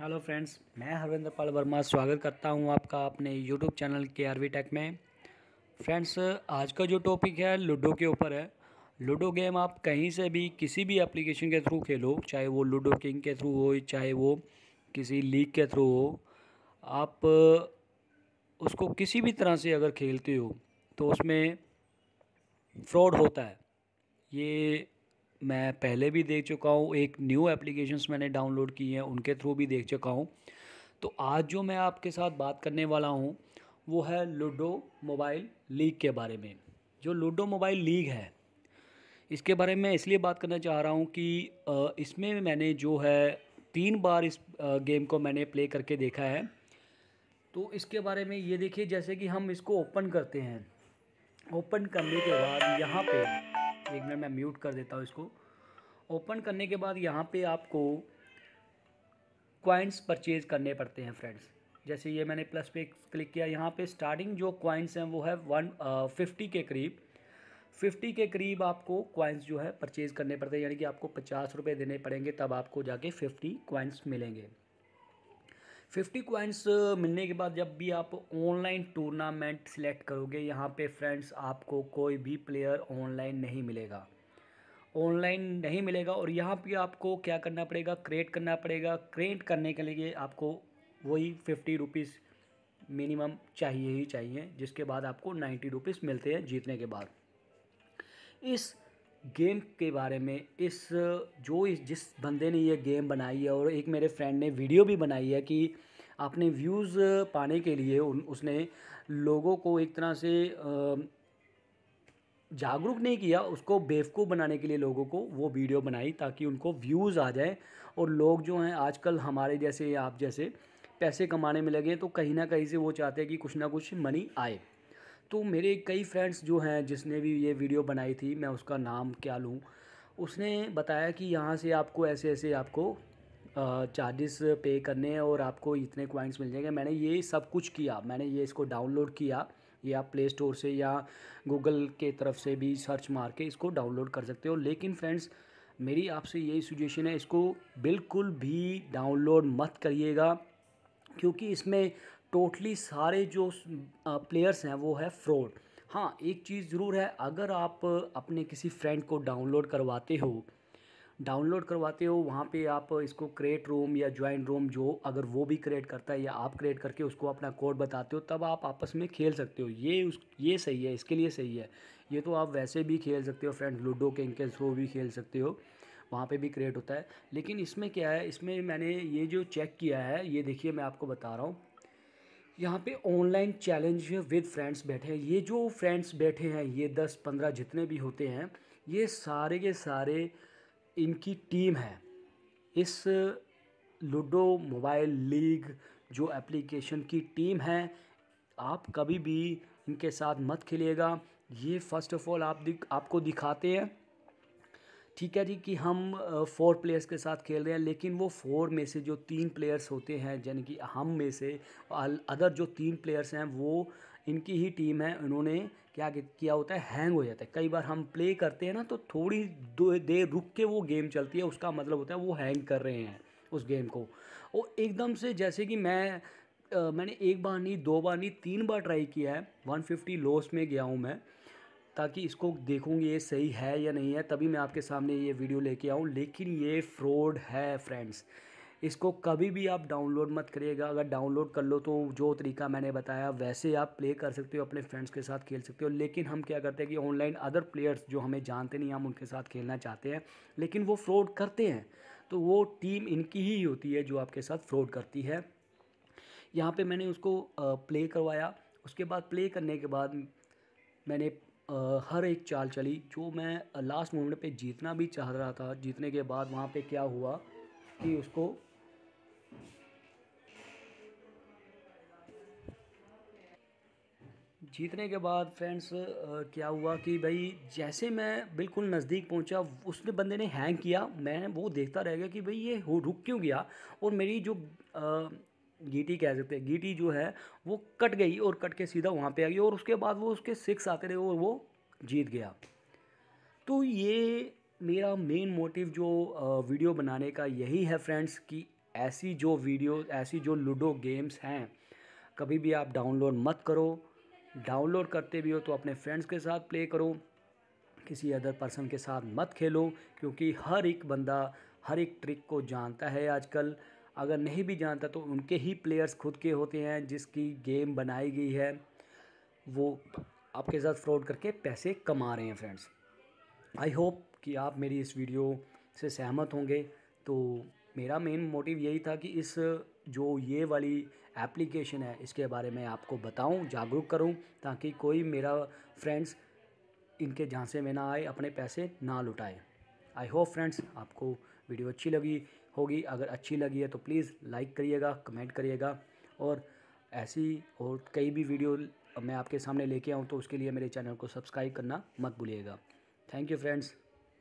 hello friends मैं हरविंद्र पाल वर्मा स्वागत करता हूं आपका अपने यूट्यूब चैनल के आर टेक में फ्रेंड्स आज का जो टॉपिक है लूडो के ऊपर है लूडो गेम आप कहीं से भी किसी भी एप्लीकेशन के थ्रू खेलो चाहे वो लूडो किंग के थ्रू हो चाहे वो किसी लीग के थ्रू हो आप उसको किसी भी तरह से अगर खेलते हो तो उसमें फ्रॉड होता है ये मैं पहले भी देख चुका हूँ एक न्यू एप्लीकेशंस मैंने डाउनलोड की हैं उनके थ्रू भी देख चुका हूँ तो आज जो मैं आपके साथ बात करने वाला हूँ वो है लूडो मोबाइल लीग के बारे में जो लूडो मोबाइल लीग है इसके बारे में इसलिए बात करना चाह रहा हूँ कि इसमें मैंने जो है तीन बार इस गेम को मैंने प्ले करके देखा है तो इसके बारे में ये देखिए जैसे कि हम इसको ओपन करते हैं ओपन करने के बाद यहाँ पे एक मिनट मैं म्यूट कर देता हूँ इसको ओपन करने के बाद यहाँ पे आपको क्वाइंस परचेज़ करने पड़ते हैं फ्रेंड्स जैसे ये मैंने प्लस पे क्लिक किया यहाँ पे स्टार्टिंग जो क्वाइंस हैं वो है वन फिफ्टी के करीब फिफ्टी के करीब आपको क्वाइंस जो है परचेज़ करने पड़ते हैं यानी कि आपको पचास रुपये देने पड़ेंगे तब आपको जाके फिफ्टी क्वाइंस मिलेंगे फिफ्टी क्वाइंट्स मिलने के बाद जब भी आप ऑनलाइन टूर्नामेंट सिलेक्ट करोगे यहाँ पे फ्रेंड्स आपको कोई भी प्लेयर ऑनलाइन नहीं मिलेगा ऑनलाइन नहीं मिलेगा और यहाँ पे आपको क्या करना पड़ेगा क्रिएट करना पड़ेगा क्रिएट करने के लिए आपको वही फिफ्टी रुपीज़ मिनिमम चाहिए ही चाहिए जिसके बाद आपको नाइन्टी रुपीज़ मिलते हैं जीतने के बाद इस गेम के बारे में इस जो इस जिस बंदे ने ये गेम बनाई है और एक मेरे फ्रेंड ने वीडियो भी बनाई है कि अपने व्यूज़ पाने के लिए उन उसने लोगों को एक तरह से जागरूक नहीं किया उसको बेवकूफ़ बनाने के लिए लोगों को वो वीडियो बनाई ताकि उनको व्यूज़ आ जाए और लोग जो हैं आजकल हमारे जैसे आप जैसे पैसे कमाने में लगे तो कहीं ना कहीं से वो चाहते हैं कि कुछ ना कुछ मनी आए तो मेरे कई फ्रेंड्स जो हैं जिसने भी ये वीडियो बनाई थी मैं उसका नाम क्या लूँ उसने बताया कि यहाँ से आपको ऐसे ऐसे आपको चार्जेस पे करने हैं और आपको इतने क्वाइंट्स मिल जाएंगे मैंने ये सब कुछ किया मैंने ये इसको डाउनलोड किया ये आप प्ले स्टोर से या गूगल के तरफ से भी सर्च मार के इसको डाउनलोड कर सकते हो लेकिन फ्रेंड्स मेरी आपसे यही सुजेशन है इसको बिल्कुल भी डाउनलोड मत करिएगा क्योंकि इसमें टोटली सारे जो प्लेयर्स हैं वो है फ्रॉड हाँ एक चीज़ ज़रूर है अगर आप अपने किसी फ्रेंड को डाउनलोड करवाते हो डाउनलोड करवाते हो वहाँ पे आप इसको क्रिएट रूम या ज्वाइन रूम जो अगर वो भी क्रिएट करता है या आप क्रिएट करके उसको अपना कोड बताते हो तब आप आपस में खेल सकते हो ये उस ये सही है इसके लिए सही है ये तो आप वैसे भी खेल सकते हो फ्रेंड लूडो किंग के थ्रो भी खेल सकते हो वहाँ पे भी क्रिएट होता है लेकिन इसमें क्या है इसमें मैंने ये जो चेक किया है ये देखिए मैं आपको बता रहा हूँ यहाँ पे ऑनलाइन चैलेंज विद फ्रेंड्स बैठे हैं ये जो फ्रेंड्स बैठे हैं ये दस पंद्रह जितने भी होते हैं ये सारे के सारे इनकी टीम है इस लूडो मोबाइल लीग जो एप्लीकेशन की टीम है आप कभी भी इनके साथ मत खेलिएगा ये फ़र्स्ट ऑफ ऑल आप दिख, आपको दिखाते हैं ठीक है जी कि हम फोर प्लेयर्स के साथ खेल रहे हैं लेकिन वो फोर में से जो तीन प्लेयर्स होते हैं यानी कि हम में से अदर जो तीन प्लेयर्स हैं वो इनकी ही टीम है उन्होंने क्या किया होता है हैंग हो जाता है कई बार हम प्ले करते हैं ना तो थोड़ी देर रुक के वो गेम चलती है उसका मतलब होता है वो हैंग कर रहे हैं उस गेम को और एकदम से जैसे कि मैं आ, मैंने एक बार नहीं दो बार नहीं तीन बार ट्राई किया है 150 लॉस में गया हूँ मैं ताकि इसको देखूँगी ये सही है या नहीं है तभी मैं आपके सामने ये वीडियो लेके आऊँ लेकिन ये फ्रॉड है फ्रेंड्स इसको कभी भी आप डाउनलोड मत करिएगा अगर डाउनलोड कर लो तो जो तरीका मैंने बताया वैसे आप प्ले कर सकते हो अपने फ्रेंड्स के साथ खेल सकते हो लेकिन हम क्या करते हैं कि ऑनलाइन अदर प्लेयर्स जो हमें जानते नहीं हम उनके साथ खेलना चाहते हैं लेकिन वो फ्रॉड करते हैं तो वो टीम इनकी ही होती है जो आपके साथ फ्रॉड करती है यहाँ पर मैंने उसको प्ले करवाया उसके बाद प्ले करने के बाद मैंने हर एक चाल चली जो मैं लास्ट मोमेंट पे जीतना भी चाह रहा था जीतने के बाद वहाँ पे क्या हुआ कि उसको जीतने के बाद फ्रेंड्स क्या हुआ कि भाई जैसे मैं बिल्कुल नज़दीक पहुंचा उसने बंदे ने हैंग किया मैं वो देखता रह गया कि भाई ये हो रुक क्यों गया और मेरी जो आ, गीटी कह सकते हैं गीटी जो है वो कट गई और कट के सीधा वहाँ पे आ गई और उसके बाद वो उसके सिक्स आते रहे और वो जीत गया तो ये मेरा मेन मोटिव जो वीडियो बनाने का यही है फ्रेंड्स कि ऐसी जो वीडियो ऐसी जो लूडो गेम्स हैं कभी भी आप डाउनलोड मत करो डाउनलोड करते भी हो तो अपने फ्रेंड्स के साथ प्ले करो किसी अदर पर्सन के साथ मत खेलो क्योंकि हर एक बंदा हर एक ट्रिक को जानता है आजकल अगर नहीं भी जानता तो उनके ही प्लेयर्स खुद के होते हैं जिसकी गेम बनाई गई है वो आपके साथ फ्रॉड करके पैसे कमा रहे हैं फ्रेंड्स आई होप कि आप मेरी इस वीडियो से सहमत होंगे तो मेरा मेन मोटिव यही था कि इस जो ये वाली एप्लीकेशन है इसके बारे में आपको बताऊं जागरूक करूं ताकि कोई मेरा फ्रेंड्स इनके झांसे में ना आए अपने पैसे ना लुटाएं आई होप फ्रेंड्स आपको वीडियो अच्छी लगी होगी अगर अच्छी लगी है तो प्लीज़ लाइक करिएगा कमेंट करिएगा और ऐसी और कई भी वीडियो मैं आपके सामने लेके आऊँ तो उसके लिए मेरे चैनल को सब्सक्राइब करना मत भूलिएगा थैंक यू फ्रेंड्स